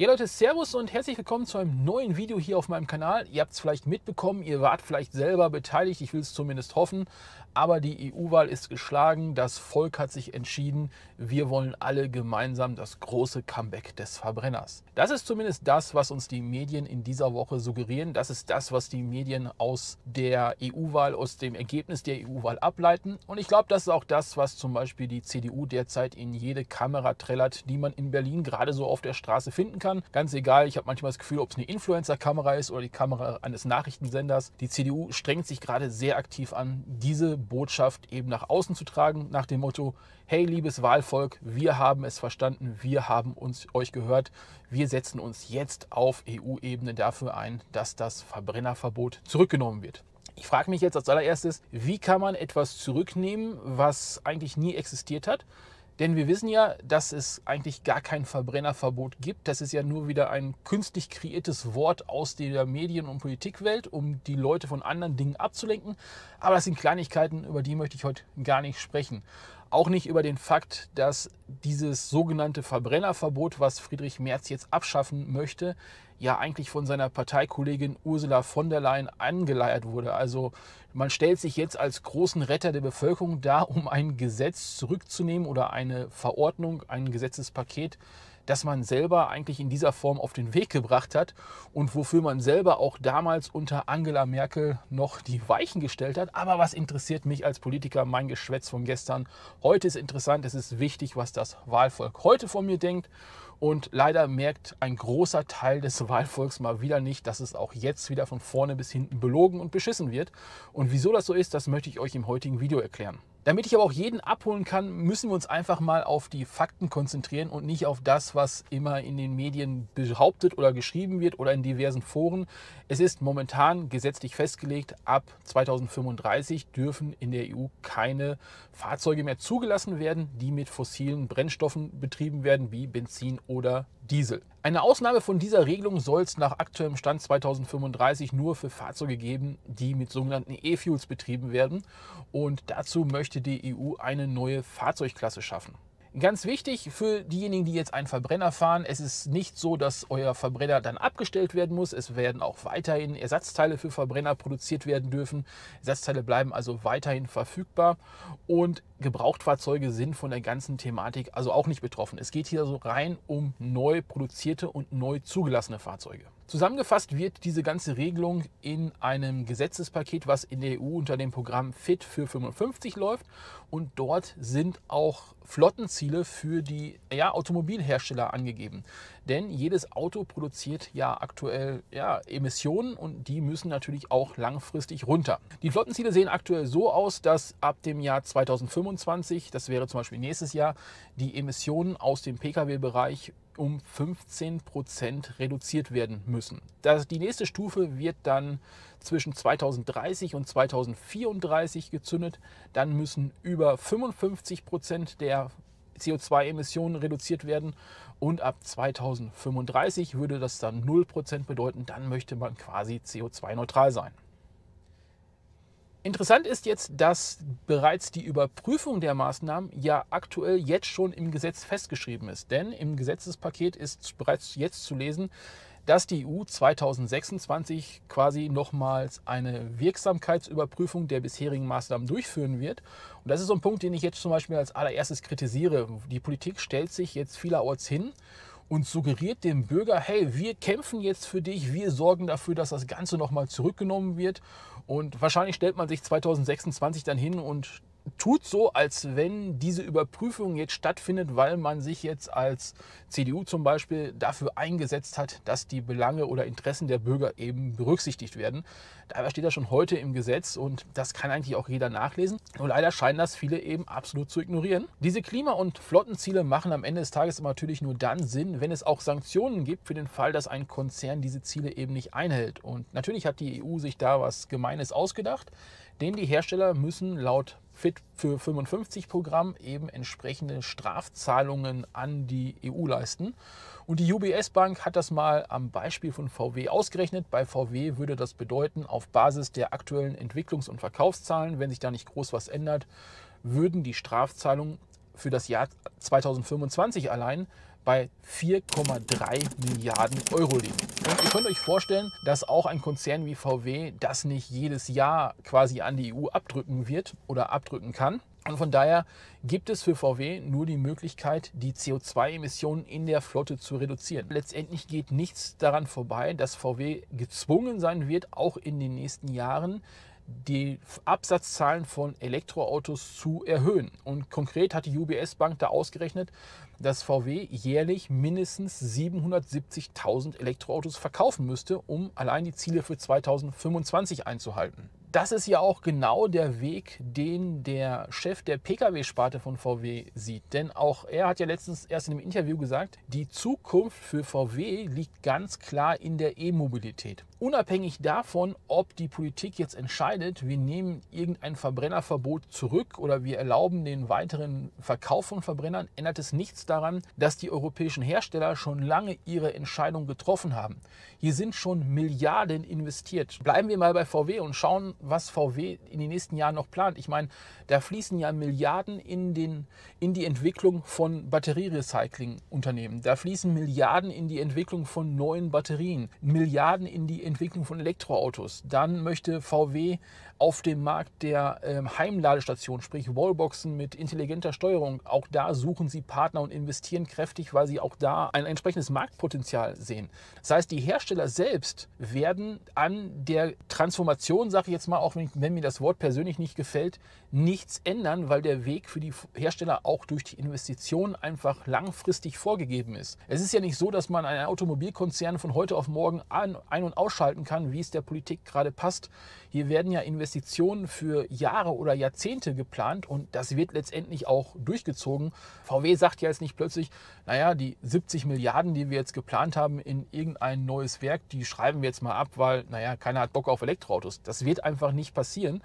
Ja Leute, Servus und herzlich willkommen zu einem neuen Video hier auf meinem Kanal. Ihr habt es vielleicht mitbekommen, ihr wart vielleicht selber beteiligt, ich will es zumindest hoffen, aber die EU-Wahl ist geschlagen, das Volk hat sich entschieden, wir wollen alle gemeinsam das große Comeback des Verbrenners. Das ist zumindest das, was uns die Medien in dieser Woche suggerieren, das ist das, was die Medien aus der EU-Wahl, aus dem Ergebnis der EU-Wahl ableiten und ich glaube, das ist auch das, was zum Beispiel die CDU derzeit in jede Kamera trällert, die man in Berlin gerade so auf der Straße finden kann kann. Ganz egal, ich habe manchmal das Gefühl, ob es eine Influencer-Kamera ist oder die Kamera eines Nachrichtensenders. Die CDU strengt sich gerade sehr aktiv an, diese Botschaft eben nach außen zu tragen, nach dem Motto, hey liebes Wahlvolk, wir haben es verstanden, wir haben uns euch gehört, wir setzen uns jetzt auf EU-Ebene dafür ein, dass das Verbrennerverbot zurückgenommen wird. Ich frage mich jetzt als allererstes, wie kann man etwas zurücknehmen, was eigentlich nie existiert hat? Denn wir wissen ja, dass es eigentlich gar kein Verbrennerverbot gibt. Das ist ja nur wieder ein künstlich kreiertes Wort aus der Medien- und Politikwelt, um die Leute von anderen Dingen abzulenken. Aber das sind Kleinigkeiten, über die möchte ich heute gar nicht sprechen auch nicht über den Fakt, dass dieses sogenannte Verbrennerverbot, was Friedrich Merz jetzt abschaffen möchte, ja eigentlich von seiner Parteikollegin Ursula von der Leyen angeleiert wurde. Also man stellt sich jetzt als großen Retter der Bevölkerung dar, um ein Gesetz zurückzunehmen oder eine Verordnung, ein Gesetzespaket das man selber eigentlich in dieser Form auf den Weg gebracht hat und wofür man selber auch damals unter Angela Merkel noch die Weichen gestellt hat. Aber was interessiert mich als Politiker mein Geschwätz von gestern? Heute ist interessant, es ist wichtig, was das Wahlvolk heute von mir denkt. Und leider merkt ein großer Teil des Wahlvolks mal wieder nicht, dass es auch jetzt wieder von vorne bis hinten belogen und beschissen wird. Und wieso das so ist, das möchte ich euch im heutigen Video erklären. Damit ich aber auch jeden abholen kann, müssen wir uns einfach mal auf die Fakten konzentrieren und nicht auf das, was immer in den Medien behauptet oder geschrieben wird oder in diversen Foren. Es ist momentan gesetzlich festgelegt, ab 2035 dürfen in der EU keine Fahrzeuge mehr zugelassen werden, die mit fossilen Brennstoffen betrieben werden, wie Benzin oder Diesel. Eine Ausnahme von dieser Regelung soll es nach aktuellem Stand 2035 nur für Fahrzeuge geben, die mit sogenannten E-Fuels betrieben werden. Und dazu möchte die EU eine neue Fahrzeugklasse schaffen. Ganz wichtig für diejenigen, die jetzt einen Verbrenner fahren, es ist nicht so, dass euer Verbrenner dann abgestellt werden muss. Es werden auch weiterhin Ersatzteile für Verbrenner produziert werden dürfen. Ersatzteile bleiben also weiterhin verfügbar und Gebrauchtfahrzeuge sind von der ganzen Thematik also auch nicht betroffen. Es geht hier so also rein um neu produzierte und neu zugelassene Fahrzeuge. Zusammengefasst wird diese ganze Regelung in einem Gesetzespaket, was in der EU unter dem Programm Fit für 55 läuft. Und dort sind auch Flottenziele für die ja, Automobilhersteller angegeben. Denn jedes Auto produziert ja aktuell ja, Emissionen und die müssen natürlich auch langfristig runter. Die Flottenziele sehen aktuell so aus, dass ab dem Jahr 2025, das wäre zum Beispiel nächstes Jahr, die Emissionen aus dem Pkw-Bereich um 15 Prozent reduziert werden müssen. Das, die nächste Stufe wird dann zwischen 2030 und 2034 gezündet. Dann müssen über 55 Prozent der CO2-Emissionen reduziert werden und ab 2035 würde das dann 0% bedeuten, dann möchte man quasi CO2-neutral sein. Interessant ist jetzt, dass bereits die Überprüfung der Maßnahmen ja aktuell jetzt schon im Gesetz festgeschrieben ist. Denn im Gesetzespaket ist bereits jetzt zu lesen, dass die EU 2026 quasi nochmals eine Wirksamkeitsüberprüfung der bisherigen Maßnahmen durchführen wird. Und das ist so ein Punkt, den ich jetzt zum Beispiel als allererstes kritisiere. Die Politik stellt sich jetzt vielerorts hin und suggeriert dem Bürger, hey, wir kämpfen jetzt für dich, wir sorgen dafür, dass das Ganze nochmal zurückgenommen wird. Und wahrscheinlich stellt man sich 2026 dann hin und tut so, als wenn diese Überprüfung jetzt stattfindet, weil man sich jetzt als CDU zum Beispiel dafür eingesetzt hat, dass die Belange oder Interessen der Bürger eben berücksichtigt werden. Dabei steht das schon heute im Gesetz und das kann eigentlich auch jeder nachlesen. Nur leider scheinen das viele eben absolut zu ignorieren. Diese Klima- und Flottenziele machen am Ende des Tages natürlich nur dann Sinn, wenn es auch Sanktionen gibt für den Fall, dass ein Konzern diese Ziele eben nicht einhält. Und natürlich hat die EU sich da was Gemeines ausgedacht. Denn die Hersteller müssen laut Fit für 55 Programm eben entsprechende Strafzahlungen an die EU leisten. Und die UBS Bank hat das mal am Beispiel von VW ausgerechnet. Bei VW würde das bedeuten, auf Basis der aktuellen Entwicklungs- und Verkaufszahlen, wenn sich da nicht groß was ändert, würden die Strafzahlungen für das Jahr 2025 allein bei 4,3 Milliarden Euro liegen. Und ihr könnt euch vorstellen, dass auch ein Konzern wie VW das nicht jedes Jahr quasi an die EU abdrücken wird oder abdrücken kann. Und von daher gibt es für VW nur die Möglichkeit, die CO2-Emissionen in der Flotte zu reduzieren. Letztendlich geht nichts daran vorbei, dass VW gezwungen sein wird, auch in den nächsten Jahren die Absatzzahlen von Elektroautos zu erhöhen. Und konkret hat die UBS Bank da ausgerechnet, dass VW jährlich mindestens 770.000 Elektroautos verkaufen müsste, um allein die Ziele für 2025 einzuhalten. Das ist ja auch genau der Weg, den der Chef der Pkw-Sparte von VW sieht. Denn auch er hat ja letztens erst in einem Interview gesagt, die Zukunft für VW liegt ganz klar in der E-Mobilität unabhängig davon, ob die Politik jetzt entscheidet, wir nehmen irgendein Verbrennerverbot zurück oder wir erlauben den weiteren Verkauf von Verbrennern, ändert es nichts daran, dass die europäischen Hersteller schon lange ihre Entscheidung getroffen haben. Hier sind schon Milliarden investiert. Bleiben wir mal bei VW und schauen, was VW in den nächsten Jahren noch plant. Ich meine, da fließen ja Milliarden in, den, in die Entwicklung von Batterierecycling-Unternehmen. Da fließen Milliarden in die Entwicklung von neuen Batterien, Milliarden in die Entwicklung von Elektroautos. Dann möchte VW auf dem Markt der ähm, Heimladestation, sprich Wallboxen mit intelligenter Steuerung, auch da suchen sie Partner und investieren kräftig, weil sie auch da ein entsprechendes Marktpotenzial sehen. Das heißt, die Hersteller selbst werden an der Transformation, sage ich jetzt mal, auch wenn, wenn mir das Wort persönlich nicht gefällt, nichts ändern, weil der Weg für die Hersteller auch durch die Investitionen einfach langfristig vorgegeben ist. Es ist ja nicht so, dass man einen Automobilkonzern von heute auf morgen an, ein- und aus umschalten kann, wie es der Politik gerade passt. Hier werden ja Investitionen für Jahre oder Jahrzehnte geplant und das wird letztendlich auch durchgezogen. VW sagt ja jetzt nicht plötzlich, naja, die 70 Milliarden, die wir jetzt geplant haben in irgendein neues Werk, die schreiben wir jetzt mal ab, weil, naja, keiner hat Bock auf Elektroautos. Das wird einfach nicht passieren.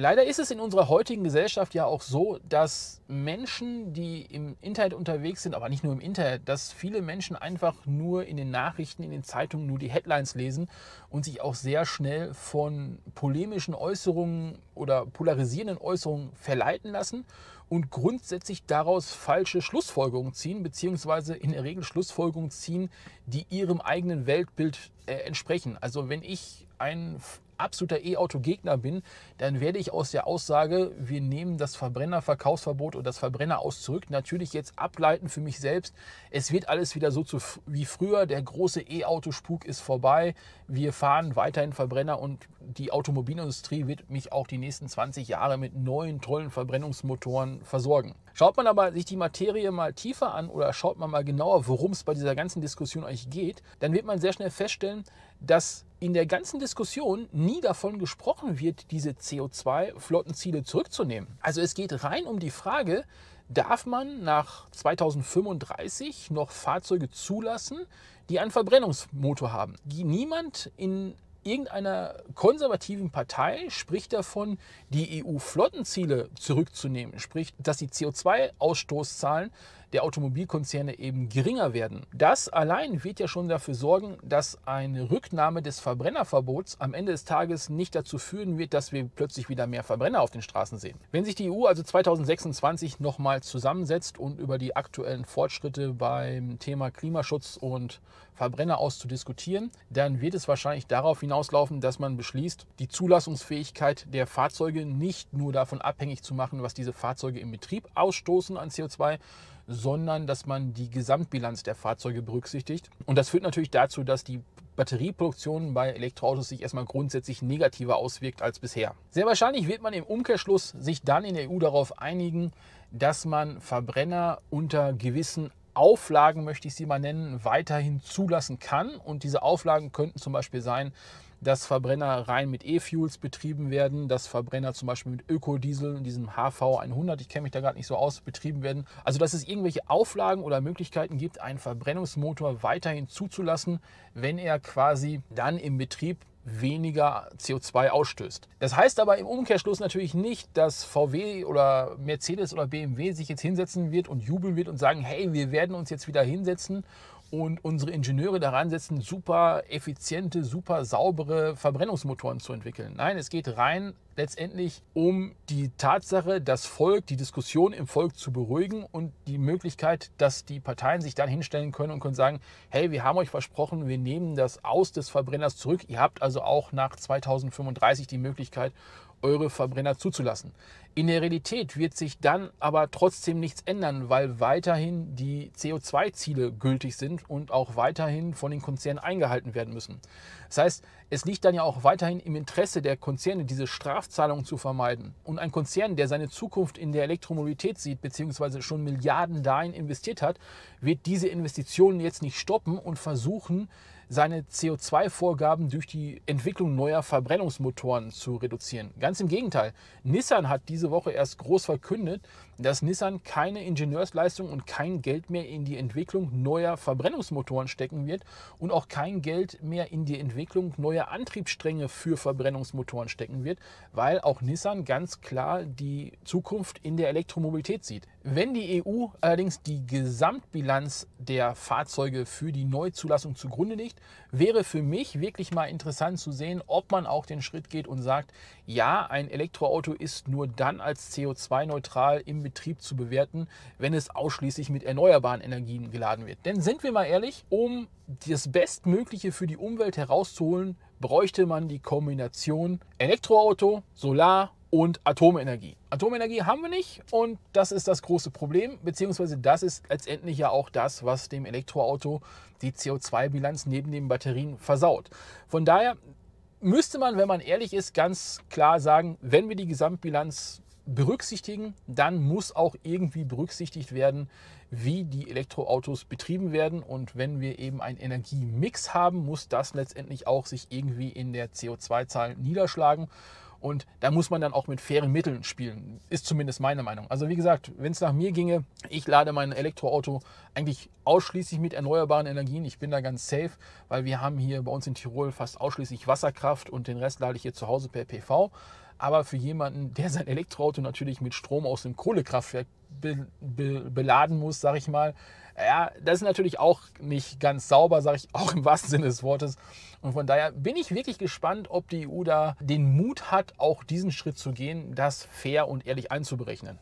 Leider ist es in unserer heutigen Gesellschaft ja auch so, dass Menschen, die im Internet unterwegs sind, aber nicht nur im Internet, dass viele Menschen einfach nur in den Nachrichten, in den Zeitungen nur die Headlines lesen und sich auch sehr schnell von polemischen Äußerungen oder polarisierenden Äußerungen verleiten lassen und grundsätzlich daraus falsche Schlussfolgerungen ziehen, beziehungsweise in der Regel Schlussfolgerungen ziehen, die ihrem eigenen Weltbild äh, entsprechen. Also wenn ich ein absoluter E-Auto-Gegner bin, dann werde ich aus der Aussage, wir nehmen das Verbrennerverkaufsverbot und das Verbrenner aus zurück, natürlich jetzt ableiten für mich selbst. Es wird alles wieder so zu, wie früher. Der große E-Auto-Spuk ist vorbei. Wir fahren weiterhin Verbrenner und die Automobilindustrie wird mich auch die nächsten 20 Jahre mit neuen tollen Verbrennungsmotoren versorgen. Schaut man aber sich die Materie mal tiefer an oder schaut man mal genauer, worum es bei dieser ganzen Diskussion eigentlich geht, dann wird man sehr schnell feststellen, dass in der ganzen Diskussion nie davon gesprochen wird, diese CO2-Flottenziele zurückzunehmen. Also es geht rein um die Frage, darf man nach 2035 noch Fahrzeuge zulassen, die einen Verbrennungsmotor haben. Niemand in irgendeiner konservativen Partei spricht davon, die EU-Flottenziele zurückzunehmen, sprich, dass die CO2-Ausstoßzahlen der Automobilkonzerne eben geringer werden. Das allein wird ja schon dafür sorgen, dass eine Rücknahme des Verbrennerverbots am Ende des Tages nicht dazu führen wird, dass wir plötzlich wieder mehr Verbrenner auf den Straßen sehen. Wenn sich die EU also 2026 nochmal zusammensetzt und über die aktuellen Fortschritte beim Thema Klimaschutz und Verbrenner auszudiskutieren, dann wird es wahrscheinlich darauf hinauslaufen, dass man beschließt, die Zulassungsfähigkeit der Fahrzeuge nicht nur davon abhängig zu machen, was diese Fahrzeuge im Betrieb ausstoßen an CO2, sondern dass man die Gesamtbilanz der Fahrzeuge berücksichtigt. Und das führt natürlich dazu, dass die Batterieproduktion bei Elektroautos sich erstmal grundsätzlich negativer auswirkt als bisher. Sehr wahrscheinlich wird man im Umkehrschluss sich dann in der EU darauf einigen, dass man Verbrenner unter gewissen Auflagen, möchte ich sie mal nennen, weiterhin zulassen kann. Und diese Auflagen könnten zum Beispiel sein, dass Verbrenner rein mit E-Fuels betrieben werden, dass Verbrenner zum Beispiel mit Ökodiesel und diesem HV100, ich kenne mich da gar nicht so aus, betrieben werden. Also dass es irgendwelche Auflagen oder Möglichkeiten gibt, einen Verbrennungsmotor weiterhin zuzulassen, wenn er quasi dann im Betrieb weniger CO2 ausstößt. Das heißt aber im Umkehrschluss natürlich nicht, dass VW oder Mercedes oder BMW sich jetzt hinsetzen wird und jubeln wird und sagen, hey, wir werden uns jetzt wieder hinsetzen und unsere Ingenieure daran setzen, super effiziente, super saubere Verbrennungsmotoren zu entwickeln. Nein, es geht rein letztendlich um die Tatsache, das Volk, die Diskussion im Volk zu beruhigen und die Möglichkeit, dass die Parteien sich dann hinstellen können und können sagen, hey, wir haben euch versprochen, wir nehmen das aus des Verbrenners zurück. Ihr habt also auch nach 2035 die Möglichkeit, eure Verbrenner zuzulassen. In der Realität wird sich dann aber trotzdem nichts ändern, weil weiterhin die CO2-Ziele gültig sind und auch weiterhin von den Konzernen eingehalten werden müssen. Das heißt, es liegt dann ja auch weiterhin im Interesse der Konzerne, diese Strafzahlungen zu vermeiden. Und ein Konzern, der seine Zukunft in der Elektromobilität sieht, beziehungsweise schon Milliarden dahin investiert hat, wird diese Investitionen jetzt nicht stoppen und versuchen, seine CO2-Vorgaben durch die Entwicklung neuer Verbrennungsmotoren zu reduzieren. Ganz im Gegenteil, Nissan hat diese Woche erst groß verkündet, dass Nissan keine Ingenieursleistung und kein Geld mehr in die Entwicklung neuer Verbrennungsmotoren stecken wird und auch kein Geld mehr in die Entwicklung neuer Antriebsstränge für Verbrennungsmotoren stecken wird, weil auch Nissan ganz klar die Zukunft in der Elektromobilität sieht. Wenn die EU allerdings die Gesamtbilanz der Fahrzeuge für die Neuzulassung zugrunde legt, wäre für mich wirklich mal interessant zu sehen, ob man auch den Schritt geht und sagt, ja, ein Elektroauto ist nur dann als CO2-neutral im Betrieb zu bewerten, wenn es ausschließlich mit erneuerbaren Energien geladen wird. Denn sind wir mal ehrlich, um das Bestmögliche für die Umwelt herauszuholen, bräuchte man die Kombination Elektroauto, Solar und Atomenergie. Atomenergie haben wir nicht und das ist das große Problem, beziehungsweise das ist letztendlich ja auch das, was dem Elektroauto die CO2-Bilanz neben den Batterien versaut. Von daher müsste man, wenn man ehrlich ist, ganz klar sagen, wenn wir die Gesamtbilanz berücksichtigen, dann muss auch irgendwie berücksichtigt werden, wie die Elektroautos betrieben werden. Und wenn wir eben einen Energiemix haben, muss das letztendlich auch sich irgendwie in der CO2-Zahl niederschlagen. Und da muss man dann auch mit fairen Mitteln spielen, ist zumindest meine Meinung. Also wie gesagt, wenn es nach mir ginge, ich lade mein Elektroauto eigentlich ausschließlich mit erneuerbaren Energien. Ich bin da ganz safe, weil wir haben hier bei uns in Tirol fast ausschließlich Wasserkraft und den Rest lade ich hier zu Hause per PV. Aber für jemanden, der sein Elektroauto natürlich mit Strom aus dem Kohlekraftwerk be be beladen muss, sage ich mal, ja, das ist natürlich auch nicht ganz sauber, sage ich auch im wahrsten Sinne des Wortes. Und von daher bin ich wirklich gespannt, ob die EU da den Mut hat, auch diesen Schritt zu gehen, das fair und ehrlich einzuberechnen.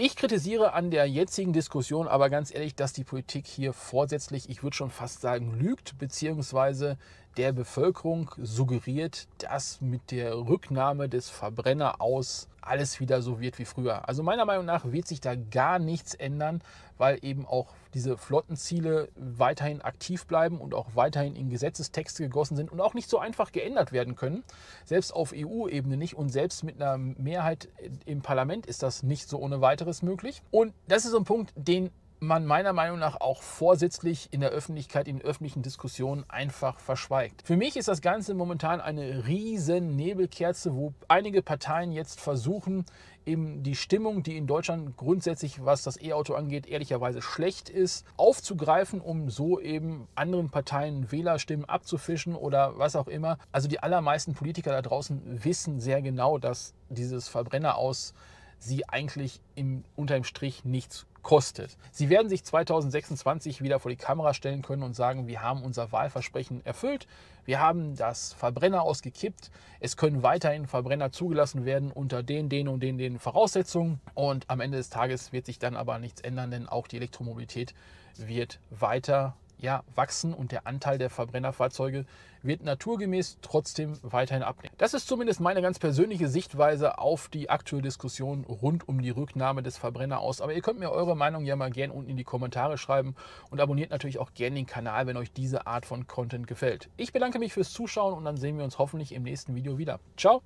Ich kritisiere an der jetzigen Diskussion aber ganz ehrlich, dass die Politik hier vorsätzlich, ich würde schon fast sagen, lügt, beziehungsweise der Bevölkerung suggeriert, dass mit der Rücknahme des Verbrenner aus alles wieder so wird wie früher. Also meiner Meinung nach wird sich da gar nichts ändern, weil eben auch diese Flottenziele weiterhin aktiv bleiben und auch weiterhin in Gesetzestexte gegossen sind und auch nicht so einfach geändert werden können. Selbst auf EU-Ebene nicht und selbst mit einer Mehrheit im Parlament ist das nicht so ohne weiteres möglich. Und das ist so ein Punkt, den man meiner Meinung nach auch vorsätzlich in der Öffentlichkeit, in öffentlichen Diskussionen einfach verschweigt. Für mich ist das Ganze momentan eine riesen Nebelkerze, wo einige Parteien jetzt versuchen, eben die Stimmung, die in Deutschland grundsätzlich, was das E-Auto angeht, ehrlicherweise schlecht ist, aufzugreifen, um so eben anderen Parteien Wählerstimmen abzufischen oder was auch immer. Also die allermeisten Politiker da draußen wissen sehr genau, dass dieses Verbrenner aus sie eigentlich im, unter dem Strich nichts kostet. Sie werden sich 2026 wieder vor die Kamera stellen können und sagen, wir haben unser Wahlversprechen erfüllt, wir haben das Verbrenner ausgekippt, es können weiterhin Verbrenner zugelassen werden unter den, den und den, den Voraussetzungen und am Ende des Tages wird sich dann aber nichts ändern, denn auch die Elektromobilität wird weiter ja, wachsen und der Anteil der Verbrennerfahrzeuge wird naturgemäß trotzdem weiterhin abnehmen. Das ist zumindest meine ganz persönliche Sichtweise auf die aktuelle Diskussion rund um die Rücknahme des Verbrenner aus. Aber ihr könnt mir eure Meinung ja mal gerne unten in die Kommentare schreiben und abonniert natürlich auch gerne den Kanal, wenn euch diese Art von Content gefällt. Ich bedanke mich fürs Zuschauen und dann sehen wir uns hoffentlich im nächsten Video wieder. Ciao!